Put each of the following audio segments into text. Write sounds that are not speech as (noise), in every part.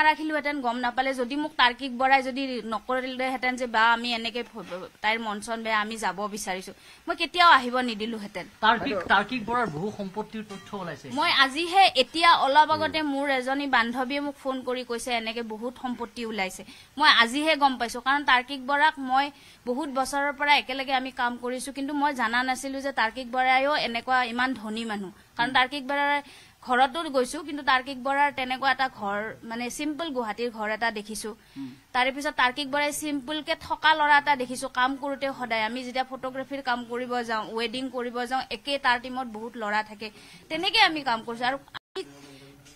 নাৰাখিলো হেঁতেন গম নাপালে যদি মোক তাৰ্কিক বৰাই যদি নকৰিলে নকৰিলেহেঁতেন যে বা আমি এনেকে তাইৰ মন চন বেয়া আমি যাব বিচাৰিছো মই কেতিয়াও আহিব নিদিলো হেঁতেন বহু সম্পত্তিৰ তথ্য ওলাইছে মই আজিহে এতিয়া অলপ আগতে মোৰ এজনী বান্ধৱীয়ে মোক ফোন কৰি কৈছে এনেকে বহুত সম্পত্তি ওলাইছে মই আজিহে গম পাইছো কাৰণ তাৰ্কিক বৰাক মই বহুত বছৰৰ পৰা একেলগে আমি কাম কৰিছো কিন্তু মই জনা নাছিলো যে তাৰ্কিক বৰায়ো এনেকুৱা ইমান ধনী মানুহ কাৰণ তাৰ্কিক বৰাই ঘৰতো গৈছো কিন্তু তাৰ্কিক বৰাৰ তেনেকুৱা এটা ঘৰ মানে চিম্পল গুৱাহাটীৰ ঘৰ এটা দেখিছো তাৰে পিছত তাৰ্কিক বৰাই চিম্পলকে থকা ল'ৰা এটা দেখিছো কাম কৰোতে সদায় আমি যেতিয়া ফটোগ্ৰাফীৰ কাম কৰিব যাওঁ ৱেডিং কৰিব যাওঁ একে তাৰ টিমত বহুত ল'ৰা থাকে তেনেকে আমি কাম কৰিছো আৰু আমি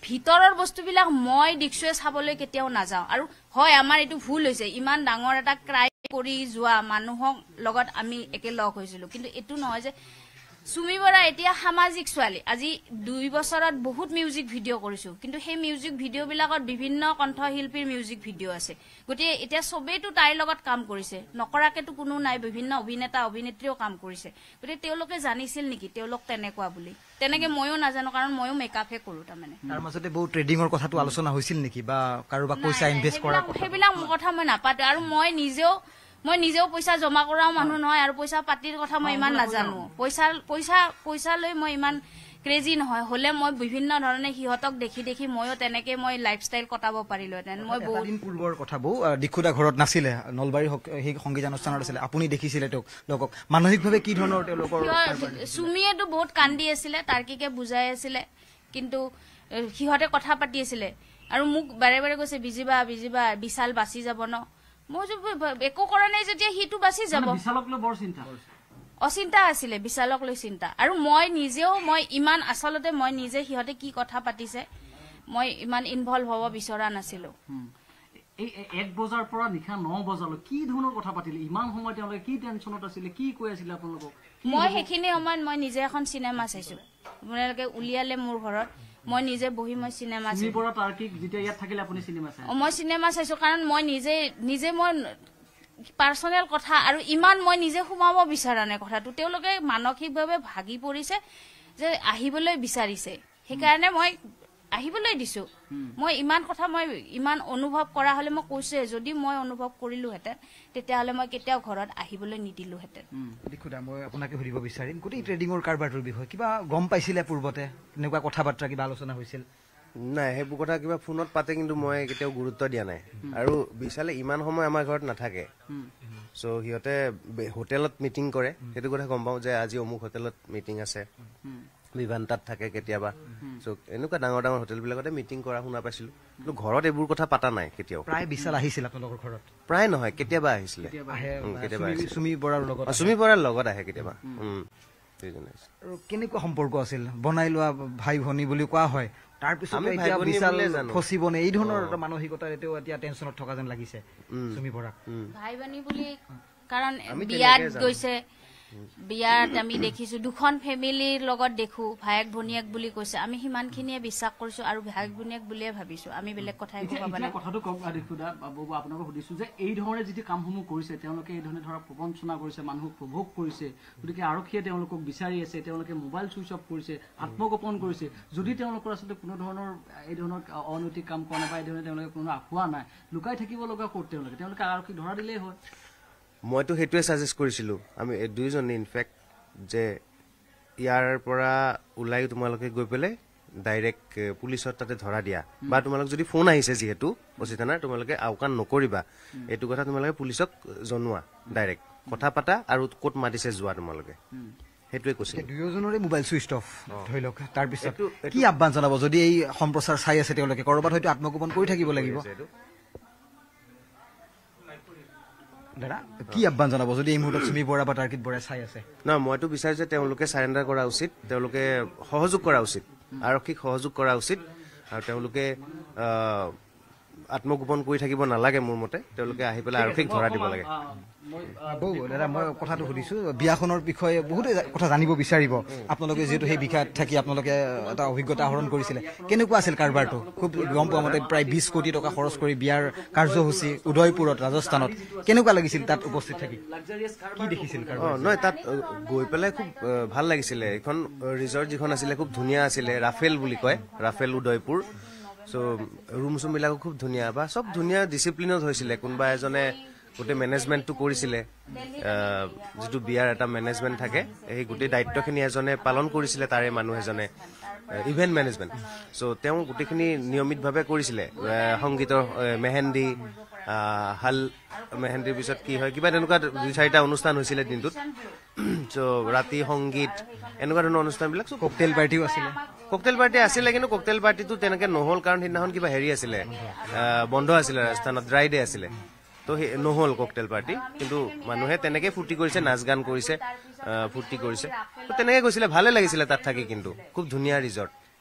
ভিতৰৰ বস্তুবিলাক মই দিক্সুৱে চাবলৈ কেতিয়াও নাযাওঁ আৰু হয় আমাৰ এইটো ভুল হৈছে ইমান ডাঙৰ এটা ক্ৰাইম কৰি যোৱা মানুহক লগত আমি একে লগ হৈছিলো কিন্তু এইটো নহয় যে চুমি বৰা এতিয়া সামাজিক ছোৱালী আজি দুই বছৰত বহুত মিউজিক ভিডিঅ' কৰিছো কিন্তু সেই মিউজিক ভিডিঅ'বিলাকত বিভিন্ন কণ্ঠশিল্পীৰ মিউজিক ভিডিঅ' আছে গতিকে এতিয়া চবেইতো তাইৰ লগত কাম কৰিছে নকৰাকেতো কোনো নাই বিভিন্ন অভিনেতা অভিনেত্ৰীও কাম কৰিছে গতিকে তেওঁলোকে জানিছিল নেকি তেওঁলোক তেনেকুৱা বুলি তেনেকে ময়ো নাজানো কাৰণ ময়ো মেকআপহে কৰো তাৰমানে তাৰ মাজতে বহুত ট্ৰেডিঙৰ কথাটো আলোচনা হৈছিল নেকি বা কাৰোবাক পইচা ইনভেষ্ট কৰা সেইবিলাক কথা মই নাপাতো আৰু মই নিজেও মই নিজেও পইচা জমা কৰাও মানুহ নহয় আৰু পইচা পাতিৰ কথা মই ইমান নাজানো পইচা পইচা পইচা লৈ মই ইমান ক্ৰেজি নহয় হলে মই বিভিন্ন ধৰণে সিহঁতক দেখি দেখি ময়ো তেনেকে মই লাইফ ষ্টাইল কটাব পাৰিলো মই বহুদিন পূৰ্বৰ কথা বৌ দীক্ষুদা ঘৰত নাছিলে নলবাৰী সেই সংগীত অনুষ্ঠানত আছিলে আপুনি দেখিছিলে তেওঁক লোকক মানসিকভাৱে কি ধৰণৰ তেওঁলোকৰ চুমিয়েতো বহুত কান্দি আছিলে তাৰ্কিকে বুজাই আছিলে কিন্তু সিহঁতে কথা পাতি আছিলে আৰু মোক বাৰে বাৰে কৈছে বিজিবা বিজিবা বিশাল বাচি যাব ন একো কৰা নাই যেতিয়া অচিন্তা আছিলে বিশালক লৈ চিন্তা আৰু মই নিজেও মই ইমান আচলতে মই নিজে সিহঁতে কি কথা পাতিছে মই ইমান ইনভল্ভ হব বিচৰা নাছিলো এক বজাৰ পৰা নিশা ন বজালৈ কি ধৰণৰ কথা পাতিলে ইমান সময় তেওঁলোকে কি টেনচনত আছিলে কি কৈ আছিলে আপোনালোকক মই সেইখিনি সময়ত মই নিজে এখন চিনেমা চাইছো আপোনালোকে উলিয়ালে মোৰ ঘৰত মই নিজে বহি মই চিনেমা চাইছোঁ মই চিনেমা চাইছোঁ কাৰণ মই নিজে নিজে মই পাৰ্চনেল কথা আৰু ইমান মই নিজে সোমাব বিচৰা নাই কথাটো তেওঁলোকে মানসিকভাৱে ভাগি পৰিছে যে আহিবলৈ বিচাৰিছে সেইকাৰণে মই আহিবলৈ দিছো মই ইমান কথা মই ইমান অনুভৱ কৰা হলে মই কৈছোৱে যদি মই অনুভৱ কৰিলোহেঁতেন তেতিয়াহলে মই কেতিয়াও ঘৰত আহিবলৈ নিদিলোহেঁতেন দেখুদা মই আপোনাক সুধিব বিচাৰিম গোটেই ট্ৰেডিঙৰ কাৰবাৰটোৰ বিষয়ে কিবা গম পাইছিলে পূৰ্বতে এনেকুৱা কথা বাৰ্তা কিবা আলোচনা হৈছিল নাই সেইবোৰ কথা কিবা ফোনত পাতে কিন্তু মই কেতিয়াও গুৰুত্ব দিয়া নাই আৰু বিশালে ইমান সময় আমাৰ ঘৰত নাথাকে চ' সিহঁতে হোটেলত মিটিং কৰে সেইটো কথা গম পাওঁ যে আজি অমুক হোটেলত মিটিং আছে বিভ্ৰান্তাত থাকে কেতিয়াবা চ' এনেকুৱা ডাঙৰ ডাঙৰ হোটেলবিলাকতে মিটিং কৰা শুনা পাইছিলো কিন্তু ঘৰত এইবোৰ কথা পাতা নাই কেতিয়াও প্ৰায় বিশাল আহিছিল আপোনালোকৰ ঘৰত প্ৰায় নহয় কেতিয়াবা আহিছিলে চুমি বৰাৰ লগত আহে কেতিয়াবা কেনেকুৱা সম্পৰ্ক আছিল বনাই লোৱা ভাই ভনী বুলি কোৱা হয় বিয়াত গৈছে বিয়াত আমি দেখিছো দুখন ফেমিলিৰ লগত দেখো ভায়েক ভনীয়েক বুলি কৈছে আমি সিমানখিনিয়ে বিশ্বাস কৰিছো আৰু ভায়েক ভনীয়েক বুলিয়ে ভাবিছোঁ আমি বেলেগ কথা কথাটো কওক দেখোঁ আপোনালোকক যে এই ধৰণে যিটো কামসমূহ কৰিছে তেওঁলোকে এই ধৰণে ধৰক প্ৰবঞ্চনা কৰিছে মানুহক প্ৰভোগ কৰিছে গতিকে আৰক্ষীয়ে তেওঁলোকক বিচাৰি আছে তেওঁলোকে মোবাইল চুইচ অফ কৰিছে আত্মগোপন কৰিছে যদি তেওঁলোকৰ আচলতে কোনো ধৰণৰ এই ধৰণৰ অনৈতিক কাম কৰা নাই বা এই ধৰণে তেওঁলোকে কোনো আঁকোৱা নাই লুকাই থাকিব লগা ক'ত তেওঁলোকে তেওঁলোকে আৰক্ষীক ধৰা দিলেই হয় মইতো সেইটোৱে চাজেষ্ট কৰিছিলোঁ আমি দুয়োজনী ইনফেক্ট যে ইয়াৰ পৰা ওলাই তোমালোকে গৈ পেলাই ডাইৰেক্ট পুলিচত তাতে ধৰা দিয়া বা তোমালোক যদি ফোন আহিছে যিহেতু বুজি থানাৰ তোমালোকে আওকাণ নকৰিবা এইটো কথা তোমালোকে পুলিচক জনোৱা ডাইৰেক্ট কথা পাতা আৰু কত মাতিছে যোৱা তোমালোকে কি আহ্বান জনাব যদি এই সম্প্ৰচাৰ চাই আছে তেওঁলোকে কৰবাত হয়তো আত্মগোপন কৰি থাকিব লাগিব কি আহ্বান জনাব যদি এই মুহূৰ্তত চুমি বৰা বা তাৰ্কিত বৰাই চাই আছে ন মইতো বিচাৰো যে তেওঁলোকে চাৰেণ্ডাৰ কৰা উচিত তেওঁলোকে সহযোগ কৰা উচিত আৰক্ষীক সহযোগ কৰা উচিত আৰু তেওঁলোকে আহ আত্মগোপন কৰি থাকিব নালাগে মোৰ মতে তেওঁলোকে আহি পেলাই আৰক্ষীক ধৰা দিব লাগে বৌ দাদা মই কথাটো সুধিছোঁ বিয়াখনৰ বিষয়ে বহুতে কথা জানিব বিচাৰিব আপোনালোকে যিহেতু সেই বিষয়ত থাকি আপোনালোকে এটা অভিজ্ঞতা আহৰণ কৰিছিলে কেনেকুৱা আছিল কাৰোবাৰটো খুব গম পোৱা মতে প্ৰায় বিশ কোটি টকা খৰচ কৰি বিয়াৰ কাৰ্যসূচী উদয়পুৰত ৰাজস্থানত কেনেকুৱা লাগিছিল তাত উপস্থিত থাকি দেখিছিল নহয় তাত গৈ পেলাই খুব ভাল লাগিছিলে এইখন ৰিজৰ্ট যিখন আছিলে খুব ধুনীয়া আছিলে ৰাফেল বুলি কয় ৰাফেল উদয়পুৰ চ' ৰুম চুমবিলাকো খুব ধুনীয়া বা চব ধুনীয়া ডিচিপ্লিনত হৈছিলে কোনোবা এজনে গোটেই মেনেজমেণ্টটো কৰিছিলে যিটো বিয়াৰ এটা মেনেজমেণ্ট থাকে সেই গোটেই দায়িত্বখিনি এজনে পালন কৰিছিলে তাৰে মানুহ এজনে ইভেণ্ট মেনেজমেণ্ট চ' তেওঁ গোটেইখিনি নিয়মিতভাৱে কৰিছিলে সংগীতৰ মেহেন্দি হাল মেহেন্দিৰ পিছত কি হয় কিবা তেনেকুৱা দুই চাৰিটা অনুষ্ঠান হৈছিলে দিনটোত (clears throat) চ' ৰাতি সংগীত এনেকুৱা ধৰণৰ অনুষ্ঠানবিলাক ককটেইল পাৰ্টিও আছিলে ককটেইল পাৰ্টি আছিলে কিন্তু ককটেইল পাৰ্টিটো তেনেকে নহল কাৰণ সেইদিনাখন কিবা হেৰি আছিলে বন্ধ আছিলে ৰাজস্থানত ড্ৰাই ডে আছিলে তো নহল ককটেইল পাৰ্টি কিন্তু মানুহে তেনেকে ফূৰ্তি কৰিছে নাচ গান কৰিছে ফূৰ্তি কৰিছে তেনেকৈ গৈছিলে ভালে লাগিছিলে তাত থাকি কিন্তু খুব ধুনীয়া ৰিজৰ্ট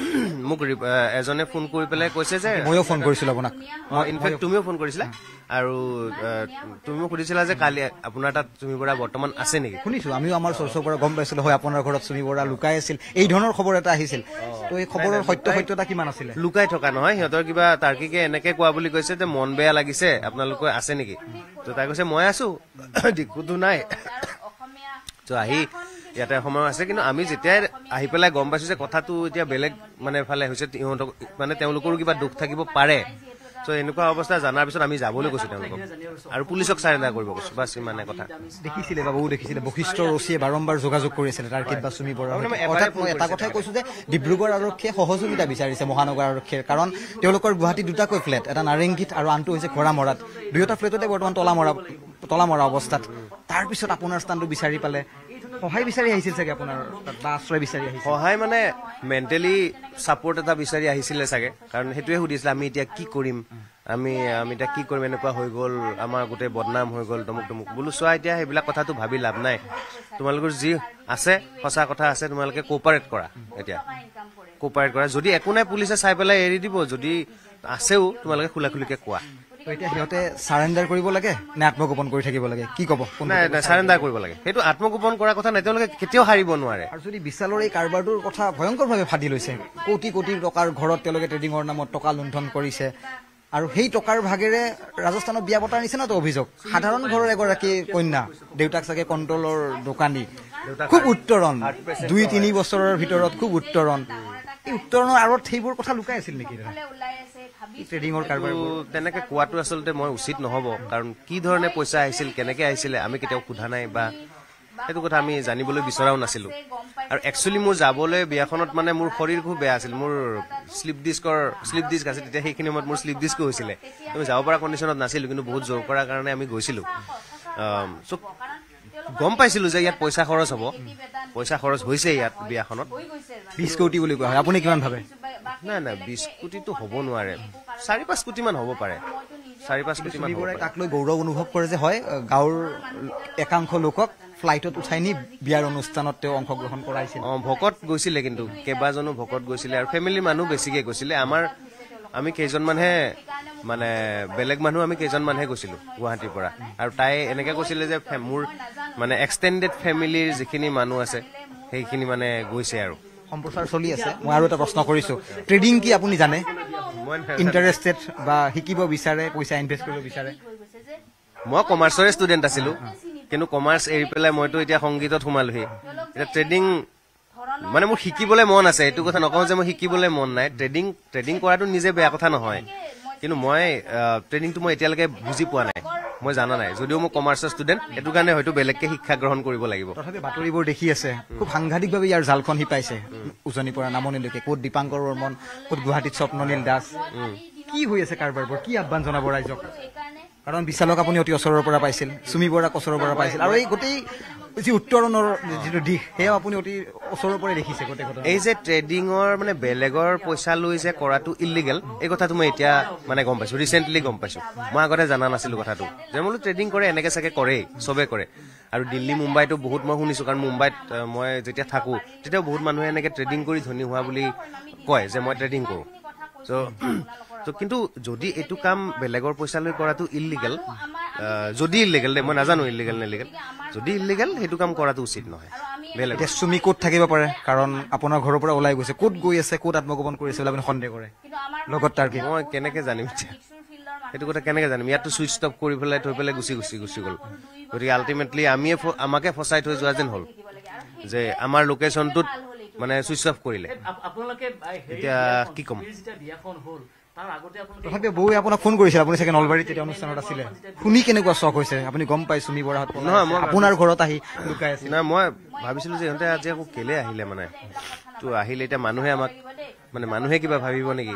(clears throat) মোক এজনে ফোন কৰি পেলাই কৈছে যে ময়ো ফোন কৰিছিলো আপোনাক ইনফেক্ট তুমিও ফোন কৰিছিলা আৰু তুমিও সুধিছিলা যে কালি আপোনাৰ তাত চুমি বৰা বৰ্তমান আছে নেকি শুনিছো আমিও আমাৰ চৰ্চৰ পৰা গম পাইছিলো হয় আপোনাৰ ঘৰত চুমি বৰা লুকাই আছিল এই ধৰণৰ খবৰ এটা আহিছিল তো এই খবৰৰ সত্য সত্যতা কিমান আছিলে লুকাই থকা নহয় সিহঁতৰ কিবা তাৰ্কিকে এনেকে কোৱা বুলি কৈছে যে মন বেয়া লাগিছে আপোনালোকৰ আছে নেকি তো তাই কৈছে মই আছো (clears throat) দিকুতো নাই ত' আহি ইয়াতে সময় আছে কিন্তু আমি যেতিয়াই আহি পেলাই গম পাইছো যে কথাটো এতিয়া বেলেগ মানে ফালে হৈছে ইহঁতক মানে তেওঁলোকৰো কিবা দুখ থাকিব পাৰে চ' এনেকুৱা অৱস্থা জনাৰ পিছত আমি যাবলৈ কৈছো তেওঁলোকক আৰু পুলিচক চাৰেণ্ডাৰ কৰিব কৈছো বাছ ইমানে কথা দেখিছিলে বাবু দেখিছিলে বশিষ্ঠ ৰচিয়ে বাৰম্বাৰ যোগাযোগ কৰি আছিলে তাৰ কিবা চুমি বৰা মই এটা কথাই কৈছো যে ডিব্ৰুগড় আৰক্ষীয়ে সহযোগিতা বিচাৰিছে মহানগৰ আৰক্ষীয়ে কাৰণ তেওঁলোকৰ গুৱাহাটী দুটাকৈ ফ্লেট এটা নাৰেংগীত আৰু আনটো হৈছে মৰাত দুয়োটা ফ্লেটতে বৰ্তমান তলা মৰা তলা মৰা অৱস্থাত তাৰপিছত আপোনাৰ স্থানটো বিচাৰি পালে সহায় বিচাৰি আহিছিল চাগে আপোনাৰ বা আশ্ৰয় বিচাৰি আহিছিল সহায় মানে মেণ্টেলি ছাপৰ্ট এটা বিচাৰি আহিছিলে চাগে কাৰণ সেইটোৱে সুধিছিলে আমি এতিয়া কি কৰিম আমি আমি এতিয়া কি কৰিম এনেকুৱা হৈ গ'ল আমাৰ গোটেই বদনাম হৈ গ'ল তমুক তমুক বোলো চোৱা এতিয়া সেইবিলাক কথাটো ভাবি লাভ নাই তোমালোকৰ যি আছে সঁচা কথা আছে তোমালোকে কোঅপাৰেট কৰা এতিয়া কোঅপাৰেট কৰা যদি একো নাই পুলিচে চাই পেলাই এৰি দিব যদি আছেও তোমালোকে খোলাখুলিকে কোৱা এতিয়া সিহঁতে চাৰেণ্ডাৰ কৰিব লাগে নে আত্মগোপন কৰি থাকিব লাগে কি কব নাই চাৰেণ্ডাৰ কৰিব লাগে সেইটো আত্মগোপন কৰাৰ কথা নাই তেওঁলোকে কেতিয়াও হাৰিব নোৱাৰে আৰু যদি বিশালৰ এই কাৰোবাৰটোৰ কথা ভয়ংকৰভাৱে ফাদি লৈছে কোটি কোটি টকাৰ ঘৰত তেওঁলোকে ট্ৰেডিঙৰ নামত টকা লুণ্ঠন কৰিছে আৰু সেই টকাৰ ভাগেৰে ৰাজস্থানত বিয়া পতাৰ নিচিনাতো অভিযোগ সাধাৰণ ঘৰৰ এগৰাকী কন্যা দেউতাক চাগে কণ্ট্ৰলৰ দোকানী খুব উত্তৰণ দুই তিনি বছৰৰ ভিতৰত খুব উত্তৰণ মই উচিত নহব কাৰণ কি ধৰণে পইচা আহিছিল কেনেকে আহিছিলে আমি কেতিয়াও সোধা নাই বা সেইটো কথা আমি জানিবলৈ বিচৰাও নাছিলো আৰু একচুৱেলি মোৰ যাবলৈ বিয়াখনত মানে মোৰ শৰীৰ খুব বেয়া আছিল মোৰ শ্লিপ ডিস্কৰ শ্লিপ ডিস্ক আছিল তেতিয়া সেইখিনি সময়ত মোৰ শ্লিপ ডিস্কো হৈছিলে যাব পৰা কণ্ডিশ্যনত নাছিলো কিন্তু বহুত জোৰ কৰাৰ কাৰণে আমি গৈছিলো গম পাইছিলো যে ইয়াত পইচা খৰচ হব পইচা খৰচ হৈছে ইয়াত বিয়াখনত বিশ কোটি বুলি কোৱা হয় আপুনি কিমান ভাবে নাই নাই বিশ কোটিটো হব নোৱাৰে চাৰি পাঁচ কোটিমান হব পাৰে চাৰি পাঁচ কোটিমানে তাক লৈ গৌৰৱ অনুভৱ কৰে যে হয় গাঁৱৰ একাংশ লোকক ফ্লাইটত উঠাই নি বিয়াৰ অনুষ্ঠানত তেওঁ অংশগ্ৰহণ কৰাইছিল অঁ ভকত গৈছিলে কিন্তু কেইবাজনো ভকত গৈছিলে আৰু ফেমিলিৰ মানুহ বেছিকে গৈছিলে আমাৰ আমি কেইজনমানহে মানে বেলেগ মানুহ আমি কেইজনমানহে গৈছিলোঁ গুৱাহাটীৰ পৰা আৰু তাই এনেকৈ কৈছিলে যে মোৰ মানে এক্সটেণ্ডেড ফেমিলিৰ যিখিনি মানুহ আছে সেইখিনি মানে গৈছে আৰু সম্প্ৰচাৰ চলি আছে মই আৰু এটা প্ৰশ্ন কৰিছোঁ ট্ৰেডিং কি আপুনি জানে ইণ্টাৰেষ্টেড বা শিকিব বিচাৰে পইচা ইনভেষ্ট কৰিব বিচাৰে মই কমাৰ্চৰে ষ্টুডেণ্ট আছিলোঁ কিন্তু কমাৰ্চ এৰি পেলাই মইতো এতিয়া সংগীতত সোমালোহি এতিয়া ট্ৰেডিং মানে মোৰ শিকিবলৈ মন আছে এইটো কথা নকওঁ যে মই শিকিবলৈ মন নাই ট্ৰেডিং ট্ৰেডিং কৰাটো নিজে বেয়া কথা নহয় কিন্তু মই ট্ৰেডিংটো মই এতিয়ালৈকে বুজি পোৱা নাই মই জানা নাই যদিও মই কমাৰ্চৰ ষ্টুডেণ্ট সেইটো কাৰণে হয়তো বেলেগকে শিক্ষা গ্ৰহণ কৰিব লাগিব তথাপি বাতৰিবোৰ দেখি আছে খুব সাংঘাতিকভাৱে ইয়াৰ জালখন শিপাইছে উজনিৰ পৰা নামনিলৈকে ক'ত দীপাংকৰ বৰ্মন ক'ত গুৱাহাটীত স্বপ্ননীল দাস কি হৈ আছে কাৰোবাৰ কি আহ্বান জনাব ৰাইজক কাৰণ বিশালক আপুনি অতি ওচৰৰ পৰা পাইছিল চুমি বৰাক ওচৰৰ পৰা পাইছিল আৰু এই গোটেই যি উত্তৰণৰ যিটো দিশ সেয়াও আপুনি অতি ওচৰৰ পৰাই দেখিছে গোটেই কথা এই যে ট্ৰেডিঙৰ মানে বেলেগৰ পইচা লৈ যে কৰাটো ইলিগেল এই কথাটো মই এতিয়া মানে গম পাইছো ৰিচেণ্টলি গম পাইছোঁ মই আগতে জনা নাছিলোঁ কথাটো যে বোলো ট্ৰেডিং কৰে এনেকে চাগে কৰেই চবেই কৰে আৰু দিল্লী মুম্বাইটো বহুত মই শুনিছোঁ কাৰণ মুম্বাইত মই যেতিয়া থাকোঁ তেতিয়াও বহুত মানুহে এনেকে ট্ৰেডিং কৰি ধনী হোৱা বুলি কয় যে মই ট্ৰেডিং কৰোঁ কৰো কিন্তু যদি এইটো কাম বেলেগৰ পইচালৈ কৰাটো ইলিগেল যদি ইলিগেল মই নাজানো ইলিগেল নে ইলিগেল যদি ইলিগেল সেইটো কাম কৰাটো উচিত নহয় চুমি কত থাকিব পাৰে কাৰণ আপোনাৰ ঘৰৰ পৰা ওলাই গৈছে কত গৈ আছে কত আত্মগোপন কৰিছে আপুনি সন্দেহ কৰে লগত তাৰ কি মই কেনেকে জানিম এতিয়া সেইটো কথা কেনেকে জানিম ইয়াতো চুইচ অফ কৰি পেলাই থৈ পেলাই গুচি গুচি গুচি গল গতিকে আল্টিমেটলি আমিয়ে আমাকে ফচাই থৈ যোৱা যেন হল যে আমাৰ লোকেশ্যনটোত মানে চুইচ অফ কৰিলে এতিয়া কি কম তথাপিও বৌয়ে আপোনাক ফোন কৰিছিল আপুনি চাগে নলবাৰীত তেতিয়া অনুষ্ঠানত আছিলে শুনি কেনেকুৱা চখ হৈছে আপুনি গম পাই চুমি বৰা আপোনাৰ ঘৰত আহি লুকাই আছে নাই মই ভাবিছিলো যে ইহঁতে আজি আকৌ কেলে আহিলে মানে তো আহিলে এতিয়া মানুহে আমাক মানে মানুহে কিবা ভাবিব নেকি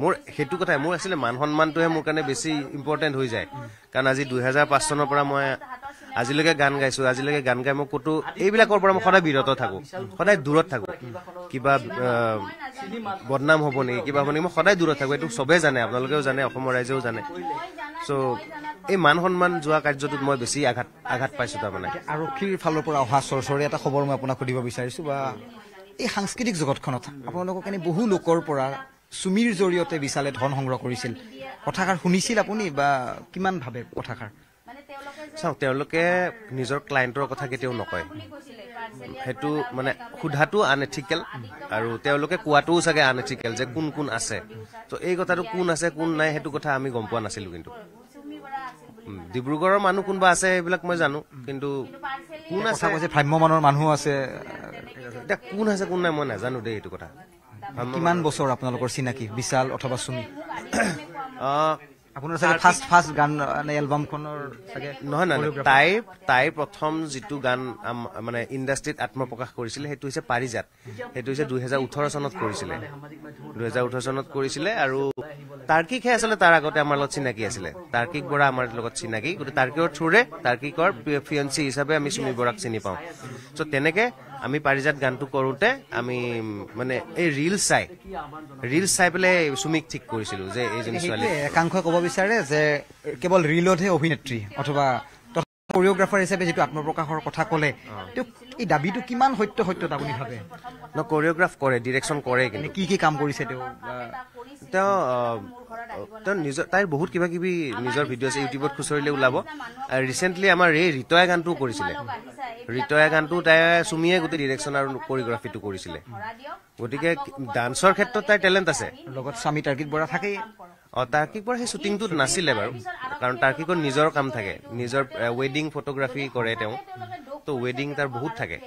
মোৰ সেইটো কথাই মোৰ আছিলে মান সন্মানটোহে মোৰ কাৰণে বেছি ইম্পৰ্টেণ্ট হৈ যায় কাৰণ আজি দুহেজাৰ পাঁচ চনৰ পৰা মই আজিলৈকে গান গাইছো আজিলৈকে গান গাই মই কতো এইবিলাকৰ পৰা মই সদায় বিৰত থাকো সদায় দূৰত থাকো কিবা বদনাম হব নেকি কিবা হব নেকি মই সদায় দূৰত থাকো এইটো চবে জানে আপোনালোকেও জানে অসমৰ ৰাইজেও জানে চ এই মান সন্মান যোৱা কাৰ্যটোত মই বেছি আঘাত আঘাত পাইছো তাৰমানে আৰক্ষীৰ ফালৰ পৰা অহা চৰচৰে এটা খবৰ মই আপোনাক সুধিব বিচাৰিছো বা এই সাংস্কৃতিক জগতখনত আপোনালোকক এনে বহু লোকৰ পৰা চুমিৰ জৰিয়তে বিচালে ধন সংগ্ৰহ কৰিছিল কথাষাৰ শুনিছিল আপুনি বা কিমান ভাবে কথাষাৰ চাওক তেওঁলোকে নিজৰ ক্লায়েণ্টৰ কথা কেতিয়াও নকয় সেইটো মানে সোধাটো আনএথিকেল আৰু তেওঁলোকে কোৱাটোও চাগে আনএথিকেল যে কোন কোন আছে তো এই কথাটো কোন আছে কোন নাই সেইটো কথা আমি গম পোৱা নাছিলো কিন্তু ডিব্ৰুগড়ৰ মানুহ কোনোবা আছে সেইবিলাক মই জানো কিন্তু কোন আছে ভ্ৰাম্য মানৰ মানুহ আছে এতিয়া কোন আছে কোন নাই মই নাজানো দেই এইটো কথা কিমান বছৰ আপোনালোকৰ চিনাকি বিশাল অথবা চুমি আপোনাৰ চাগে ফাৰ্ষ্ট ফাৰ্ষ্ট গান মানে এলবামখনৰ চাগে নহয় নহয় তাই তাই প্ৰথম যিটো গান মানে ইণ্ডাষ্ট্ৰীত আত্মপ্ৰকাশ কৰিছিলে সেইটো হৈছে পাৰিজাত সেইটো হৈছে দুহেজাৰ ওঠৰ চনত কৰিছিলে দুহেজাৰ ওঠৰ চনত কৰিছিলে আৰু তাৰ্কিকহে আচলতে তাৰ আগতে আমাৰ লগত চিনাকি আছিলে তাৰ্কিক বৰা আমাৰ লগত চিনাকি গতিকে তাৰ্কিকৰ থ্ৰুৰে তাৰ্কিকৰ ফিয়েঞ্চি হিচাপে আমি চুমি বৰাক চিনি পাওঁ চ' তেনেকে আমি পাৰিজাত গানটো কৰোঁতে আমি মানে এই ৰীল চাই ৰীল চাই পেলাই চুমিক ঠিক কৰিছিলো যে এইজনী ছোৱালী একাংশই কব বিচাৰে যে কেৱল ৰীলতহে অভিনেত্ৰী অথবা কৰিঅগ্ৰাফাৰ হিচাপে যিটো আত্মপ্ৰকাশৰ কথা ক'লে এই দাবীটো কিমান সত্য সত্যত আপুনি ভাবে ন কৰিঅগ্ৰাফ কৰে ডিৰেকশ্যন কৰে কিন্তু কি কি কাম কৰিছে তেওঁ তেওঁ তেওঁ নিজৰ তাইৰ বহুত কিবা কিবি নিজৰ ভিডিঅ' আছে ইউটিউবত খুচৰিলে ওলাব ৰিচেণ্টলি আমাৰ এই ৰিতয়া গানটো কৰিছিলে ৰিতয়া গানটো তাই চুমিয়ে গোটেই ডিৰেকশ্যন আৰু কৰিঅগ্ৰাফিটো কৰিছিলে গতিকে ডান্সৰ ক্ষেত্ৰত তাইৰ টেলেণ্ট আছে লগত স্বামী তাৰ্গিত বৰা থাকেই তাৰ্কিকৰ সেই শ্বুটিংটোত নাছিলে বাৰু কাৰণ তাৰ্কিকৰ নিজৰ কাম থাকে নিজৰ ৱেডিং ফটোগ্ৰাফী কৰে তেওঁ তো ৱেডিং তাৰ বহুত থাকে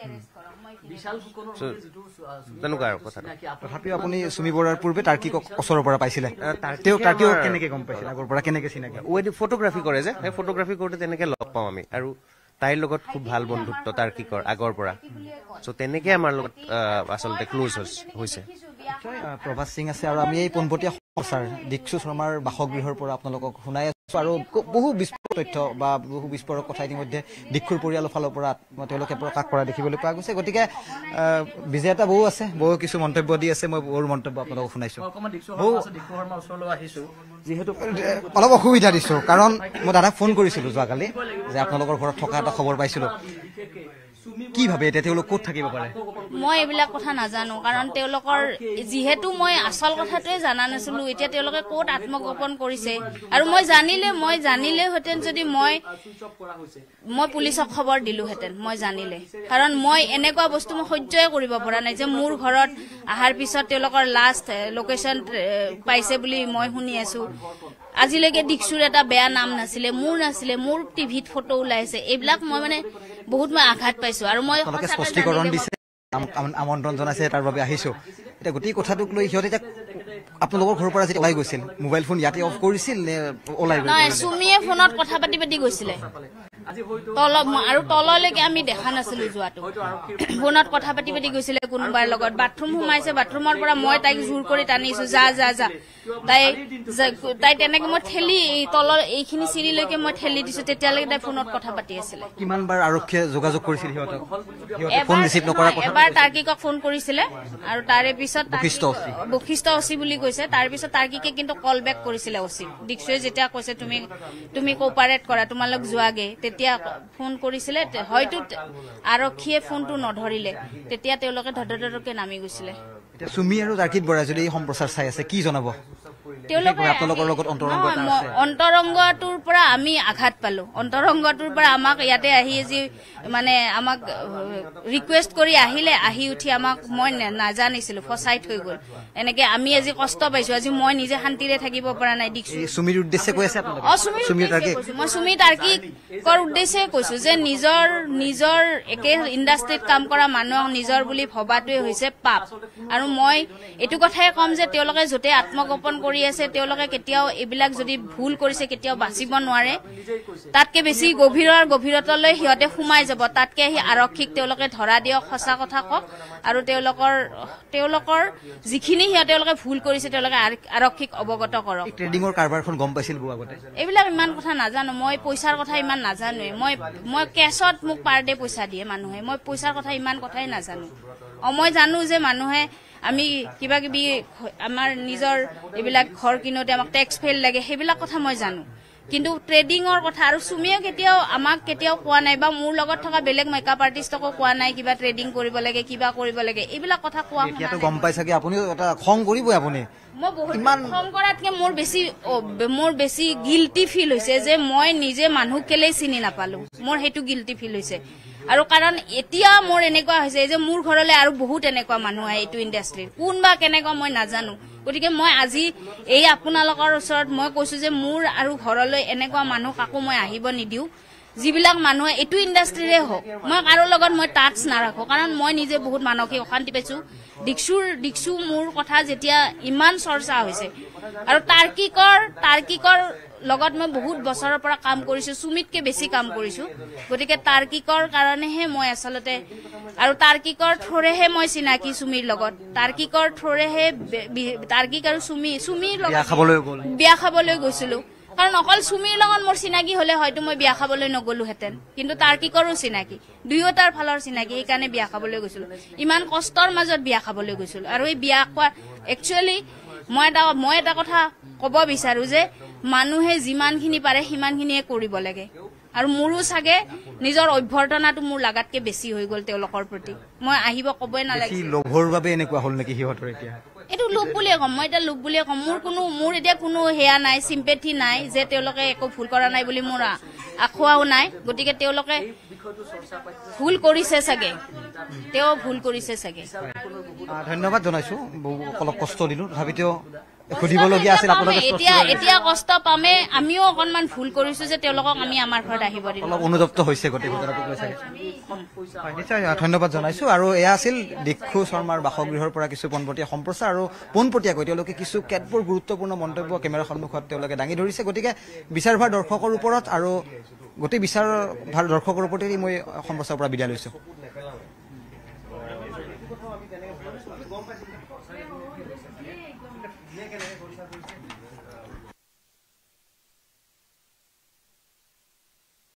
তাইৰ লগত খুব ভাল বন্ধুত্ব তাৰ্কিকৰ আগৰ পৰা তেনেকে আমাৰ লগত আচলতে ক্লোজ হৈছে প্ৰভাত সিং আছে আৰু আমি এই পোনপটীয়া সঁচাৰ দীক্ষু শৰ্মাৰ বাসগৃহৰ পৰা আপোনালোকক শুনাই আছো আৰু বহু বিস্ফোৰক তথ্য বা বহু বিস্ফোৰক কথা ইতিমধ্যে দীক্ষুৰ পৰিয়ালৰ ফালৰ পৰা তেওঁলোকে প্ৰকাশ কৰা দেখিবলৈ পোৱা গৈছে গতিকে বিজেতা বহু আছে বহু কিছু মন্তব্য দি আছে মই বহুৰ মন্তব্য আপোনালোকক শুনাইছো যিহেতু অলপ অসুবিধা দিছো কাৰণ মই দাদাক ফোন কৰিছিলো যোৱাকালি যে আপোনালোকৰ ঘৰত থকা এটা খবৰ পাইছিলো কিভাবে এতিয়া তেওঁলোক কত থাকিব পাৰে মই এইবিলাক কথা নাজানো কাৰণ তেওঁলোকৰ যিহেতু মই আচল কথাটোৱে জানা নাছিলো এতিয়া তেওঁলোকে কত আত্মগোপন কৰিছে আৰু মই জানিলে মই জানিলেহেঁতেন যদি মই মই পুলিচক খবৰ দিলোহেঁতেন মই জানিলে কাৰণ মই এনেকুৱা বস্তু মই সহ্যই কৰিব পৰা নাই যে মোৰ ঘৰত অহাৰ পিছত তেওঁলোকৰ লাষ্ট লোকেশ্যন পাইছে বুলি মই শুনি আছো আজিলৈকে দীক্ষুৰ এটা বেয়া নাম নাছিলে মোৰ নাছিলে মোৰ টিভিত ফটো ওলাইছে এইবিলাক মই মানে বহুত মই আঘাত পাইছো আৰু মই স্পষ্টীকৰণ দিছে আমন্ত্ৰণ জনাইছে তাৰ বাবে আহিছো এতিয়া গোটেই কথাটোক লৈ সিহঁতে এতিয়া আপোনালোকৰ ঘৰৰ পৰা ওলাই গৈছিল মোবাইল ফোন ইয়াতে অফ কৰিছিল নে ওলাই চুমিয়ে ফোনত কথা পাতি পাতি গৈছিলে আৰু তললৈকে আমি দেখা নাছিলো যোৱাটো ফোনত কথা পাতি পাতি গৈছিলে কোনোবাৰ লগত বাথৰুম সোমাইছে বাথৰুমৰ পৰা মই তাইক জোৰ কৰি টানিছো যা যা যা তাই তাই তেনেকে মই ঠেলি তলৰ এইখিনি চিৰিলৈকে মই ঠেলি দিছো তেতিয়ালৈকে তাই ফোনত কথা পাতি আছিলে কিমান বাৰ আৰক্ষীয়ে যোগাযোগ কৰিছিল এবাৰ তাৰ্কিকক ফোন কৰিছিলে আৰু তাৰে পিছত তাৰপিছত বশিষ্ঠ অচি বুলি কৈছে তাৰপিছত তাৰ্কিকে কিন্তু কল বেক কৰিছিলে অচি দীক্ষুৱে যেতিয়া কৈছে তুমি তুমি কপাৰেট কৰা তোমালোক যোৱাগে তেতিয়া ফোন কৰিছিলে হয়তো আৰক্ষীয়ে ফোনটো নধৰিলে তেতিয়া তেওঁলোকে ধৰকে নামি গৈছিলে চুমি আৰু তাৰ্কিত বৰাজুলি সম্প্ৰচাৰ চাই আছে কি জনাব অন্তৰংগটোৰ পৰা আমি আঘাত পালো অন্তৰংগটোৰ পৰা আমাক ইয়াতে আহি যি মানে আমাক ৰিকুৱেষ্ট কৰি আহিলে আহি উঠি আমাক মই নাজানিছিলো ফচাই থৈ গল এনেকে আমি আজি কষ্ট পাইছো আজি মই নিজে শান্তিৰে থাকিব পৰা নাই মই চুমি তাৰ্কিকৰ উদ্দেশ্যে কৈছো যে নিজৰ নিজৰ একে ইণ্ডাষ্ট্ৰিত কাম কৰা মানুহক নিজৰ বুলি ভবাটোৱে হৈছে পাপ আৰু মই এইটো কথাই কম যে তেওঁলোকে য'তে আত্মগোপন কৰি আছে তেওঁলোকে কেতিয়াও এইবিলাক যদি ভুল কৰিছে কেতিয়াও বাচিব নোৱাৰে তাতকৈ বেছি গভীৰৰ গভীৰতালৈ সিহঁতে সোমাই যাব তাতকৈ আহি আৰক্ষীক তেওঁলোকে ধৰা দিয়ক সঁচা কথা কওক আৰু তেওঁলোকৰ তেওঁলোকৰ যিখিনি তেওঁলোকে ভুল কৰিছে তেওঁলোকে আৰক্ষীক অৱগত কৰক এইবিলাক ইমান কথা নাজানো মই পইচাৰ কথা ইমান নাজানোৱে মই মই কেছত মোক পাৰ ডে পইচা দিয়ে মানুহে মই পইচাৰ কথা ইমান কথাই নাজানো অ মই জানো যে মানুহে আমি কিবা কিবি আমাৰ নিজৰ এইবিলাক ঘৰ কিনোতে আমাক টেক্স ফেইল লাগে সেইবিলাক কথা মই জানো কিন্তু ট্ৰেডিঙৰ কথা আৰু চুমিয়েও কেতিয়াও আমাক কেতিয়াও কোৱা নাই বা মোৰ লগত থকা বেলেগ মেকআপ আৰ্টিষ্টকো কোৱা নাই কিবা ট্ৰেডিং কৰিব লাগে কিবা কৰিব লাগে এইবিলাক কথা কোৱা খং কৰিব আপুনি কৰাতকে মোৰ বেছি গিল্টি ফিল হৈছে যে মই নিজে মানুহ কেলেই চিনি নাপালো মোৰ সেইটো গিল্টি ফিল হৈছে আৰু কাৰণ এতিয়া মোৰ এনেকুৱা হৈছে যে মোৰ ঘৰলৈ আৰু বহুত এনেকুৱা মানুহ আহে এইটো ইণ্ডাষ্ট্ৰীৰ কোন বা কেনেকুৱা মই নাজানো গতিকে মই আজি এই আপোনালোকৰ ওচৰত মই কৈছো যে মোৰ আৰু ঘৰলৈ এনেকুৱা মানুহ কাকো মই আহিব নিদিওঁ যিবিলাক মানুহে এইটো ইণ্ডাষ্ট্ৰীৰে হওক মই কাৰো লগত মই টাচ নাৰাখো কাৰণ মই নিজে বহুত মানসিক অশান্তি পাইছো দীক্ষুৰ দীক্ষু মোৰ কথা যেতিয়া ইমান চৰ্চা হৈছে আৰু তাৰ্কিকৰ তাৰ্কিকৰ লগত মই বহুত বছৰৰ পৰা কাম কৰিছো সুমিতকে বেছি কাম কৰিছো গতিকে তাৰ্কিকৰ কাৰণেহে মই আচলতে আৰু তাৰ্কিকৰ থ্ৰৰেহে মই চিনাকি সুমিৰ লগত তাৰ্কিকৰ থ্ৰৰেহে তাৰ্কিক আৰু চুমি সুমিৰ লগত বিয়া খাবলৈ গৈছিলো কাৰণ অকল চুমিৰ লগত মোৰ চিনাকি হলে হয়তো মই বিয়া খাবলৈ নগলোহেঁতেন কিন্তু তাৰ্কিকৰো চিনাকি দুয়োটাৰ ফালৰ চিনাকি সেইকাৰণে বিয়া খাবলৈ গৈছিলো ইমান কষ্টৰ মাজত বিয়া খাবলৈ গৈছিলো আৰু এই বিয়া খোৱা একচুৱেলি মই এটা মই এটা কথা কব বিচাৰো যে মানুহে যিমানখিনি পাৰে সিমানখিনিয়ে কৰিব লাগে আৰু মোৰো চাগে নিজৰ অভ্যৰ্থনাটো মোৰ লাগাতকে বেছি হৈ গল তেওঁলোকৰ প্ৰতি মই আহিব কবই নালাগে এইটো লোক বুলিয়ে কম মই এতিয়া লোক বুলিয়ে কম মোৰ কোনো মোৰ এতিয়া কোনো সেয়া নাই চিম্পেথি নাই যে তেওঁলোকে একো ভুল কৰা নাই বুলি মোৰ আখোৱাও নাই গতিকে তেওঁলোকে ভুল কৰিছে চাগে তেওঁ ভুল কৰিছে চাগে ধন্যবাদ জনাইছো অলপ কষ্ট দিলো তথাপিতো সুধিবলগীয়া আছিল আপোনালোকে এতিয়া এতিয়া কষ্ট পামে আমিও অকণমান ভুল কৰিছো যে তেওঁলোকক আমি আমাৰ ঘৰত আহিব দিলো অলপ অনুতপ্ত হৈছে গোটেই ঘটনাটোক লৈ চাগে নিশ্চয় ধন্যবাদ জনাইছো আৰু এয়া আছিল দীক্ষু শৰ্মাৰ বাসগৃহৰ পৰা কিছু পোনপটীয়া সম্প্ৰচাৰ আৰু পোনপটীয়াকৈ তেওঁলোকে কিছু কেতবোৰ গুৰুত্বপূৰ্ণ মন্তব্য কেমেৰাৰ সন্মুখত তেওঁলোকে দাঙি ধৰিছে গতিকে বিচাৰ ভাৰ দৰ্শকৰ ওপৰত আৰু গোটেই বিচাৰ ভাৰ দৰ্শকৰ ওপৰতেই মই সম্প্ৰচাৰৰ পৰা বিদায় লৈছো